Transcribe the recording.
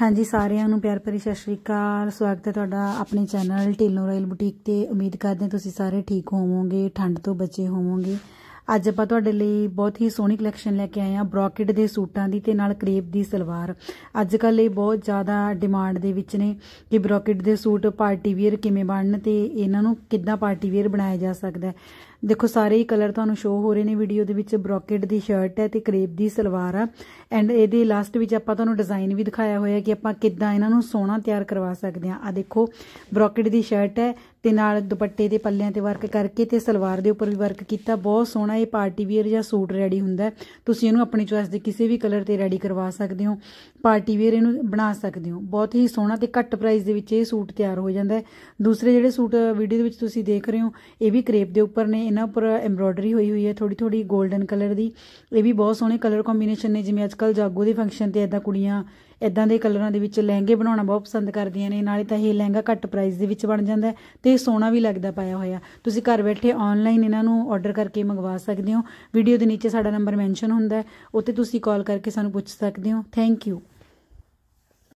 ਹਾਂਜੀ ਸਾਰਿਆਂ ਨੂੰ ਪਿਆਰ ਭਰੀ ਸਤਿ ਸ਼੍ਰੀ ਅਕਾਲ ਸਵਾਗਤ ਹੈ ਤੁਹਾਡਾ ਆਪਣੇ ਚੈਨਲ ਢਿੱਲੋਂ ਰਾਇਲ ਬੁਟੀਕ ਤੇ ਉਮੀਦ ਕਰਦੇ ਹਾਂ ਤੁਸੀਂ ਸਾਰੇ ਠੀਕ ਹੋਵੋਗੇ ਠੰਡ ਤੋਂ ਬਚੇ ਹੋਵੋਗੇ ਅੱਜ ਆਪਾਂ ਤੁਹਾਡੇ ਲਈ ਬਹੁਤ ਹੀ ਸੋਹਣੀ ਕਲੈਕਸ਼ਨ ਲੈ ਕੇ ਆਏ ਹਾਂ ਬ੍ਰੋਕਟ ਦੇ ਸੂਟਾਂ ਦੀ ਤੇ ਨਾਲ ਕ੍ਰੇਪ ਦੀ ਸਲਵਾਰ ਅੱਜ ਕੱਲ ਇਹ ਬਹੁਤ ਜ਼ਿਆਦਾ ਡਿਮਾਂਡ ਦੇ ਵਿੱਚ ਨੇ ਕਿ ਬ੍ਰੋਕਟ ਦੇ ਸੂਟ ਪਾਰਟੀ ਵੇਅਰ ਕਿਵੇਂ ਬਣਨ ਤੇ ਇਹਨਾਂ ਨੂੰ ਕਿੱਦਾਂ ਪਾਰਟੀ ਵੇਅਰ ਬਣਾਇਆ ਜਾ ਸਕਦਾ ਹੈ ਦੇਖੋ ਸਾਰੇ ਹੀ ਕਲਰ ਤੁਹਾਨੂੰ ਸ਼ੋ ਹੋ ਰਹੇ ਨੇ ਵੀਡੀਓ ਦੇ ਵਿੱਚ ਬ੍ਰੋਕਟ ਦੀ ਸ਼ਰਟ ਹੈ ਤੇ ਕਰੇਪ ਦੀ ਸਲਵਾਰ ਆ ਐਂਡ ਇਹਦੇ ਲਾਸਟ ਵਿੱਚ ਆਪਾਂ ਤੁਹਾਨੂੰ ਡਿਜ਼ਾਈਨ ਵੀ ਦਿਖਾਇਆ ਹੋਇਆ ਕਿ ਆਪਾਂ ਕਿੱਦਾਂ ਇਹਨਾਂ ਨੂੰ ਸੋਹਣਾ ਤਿਆਰ ਕਰਵਾ ਸਕਦੇ ਆ ਆ ਦੇਖੋ ਬ੍ਰੋਕਟ ਦੀ ਸ਼ਰਟ ਹੈ ਤੇ ਨਾਲ ਦੁਪੱਟੇ ਦੇ ਪੱਲਿਆਂ ਤੇ ਵਰਕ ਕਰਕੇ ਤੇ ਸਲਵਾਰ ਦੇ ਉੱਪਰ ਵੀ ਵਰਕ ਕੀਤਾ ਬਹੁਤ ਸੋਹਣਾ ਇਹ ਪਾਰਟੀ ਵੇਅਰ ਜਾਂ ਸੂਟ ਰੈਡੀ ਹੁੰਦਾ ਤੁਸੀਂ ਇਹਨੂੰ ਆਪਣੀ ਚੋਇਸ ਦੇ ਕਿਸੇ ਵੀ ਕਲਰ ਤੇ ਰੈਡੀ ਕਰਵਾ ਸਕਦੇ ਹੋ ਪਾਰਟੀ ਵੇਅਰ ਇਹਨੂੰ ਬਣਾ ਸਕਦੇ ਹੋ ਬਹੁਤ ਹੀ ਸੋਹਣਾ ਤੇ ਘੱਟ ਪ੍ਰਾਈਸ ਦੇ ਵਿੱਚ ਇਹ ਸੂਟ ਤਿਆਰ ਹੋ ਜਾਂਦਾ ਦੂਸਰੇ ਜਿਹੜੇ ਸੂਟ ਵੀਡੀਓ ਦੇ ਵਿੱਚ ਤੁਸੀਂ ਦੇਖ ਰਹੇ ਹੋ ਇਹ ਵੀ ਕਰੇਪ ਦੇ ਉੱਪਰ ਨੇ ਇਹਨਾਂ ਉੱਪਰ ਐਮਬ੍ਰੋਇਡਰੀ ਹੋਈ ਹੋਈ ਹੈ ਥੋੜੀ ਥੋੜੀ 골ਡਨ ਕਲਰ ਦੀ ਇਹ ਵੀ ਬਹੁਤ ਸੋਹਣੇ ਕਲਰ ਕੰਬੀਨੇਸ਼ਨ ਨੇ ਜਿਵੇਂ ਅੱਜਕੱਲ ਜਾਗੋ ਦੇ ਫੰਕਸ਼ਨ ਤੇ ਐਦਾਂ ਕੁੜੀਆਂ ਐਦਾਂ ਦੇ ਕਲਰਾਂ ਦੇ ਵਿੱਚ ਲਹਿੰਗੇ ਬਣਾਉਣਾ ਬਹੁਤ ਪਸੰਦ ਕਰਦੀਆਂ ਨੇ ਨਾਲੇ ਤਾਂ ਇਹ ਲਹਿੰਗਾ ਘੱਟ ਪ੍ਰਾਈਸ ਦੇ ਵਿੱਚ ਬਣ ਜਾਂਦਾ ਤੇ ਸੋਹਣਾ ਵੀ ਲੱਗਦਾ ਪਾਇਆ ਹੋਇਆ ਤੁਸੀਂ ਘਰ ਬੈਠੇ ਆਨਲਾਈਨ ਇਹਨਾਂ ਨੂੰ ਆਰਡਰ ਕਰਕੇ ਮੰਗਵਾ ਸਕਦੇ ਹੋ ਵੀਡੀਓ ਦੇ ਨੀਚੇ ਸਾਡਾ ਨੰਬਰ ਮੈਂਸ਼ਨ ਹੁੰਦਾ ਹੈ ਉੱਤੇ ਤੁਸੀਂ ਕਾਲ ਕਰਕੇ ਸਾਨੂੰ ਪੁੱਛ ਸਕਦੇ ਹੋ ਥੈਂਕ ਯੂ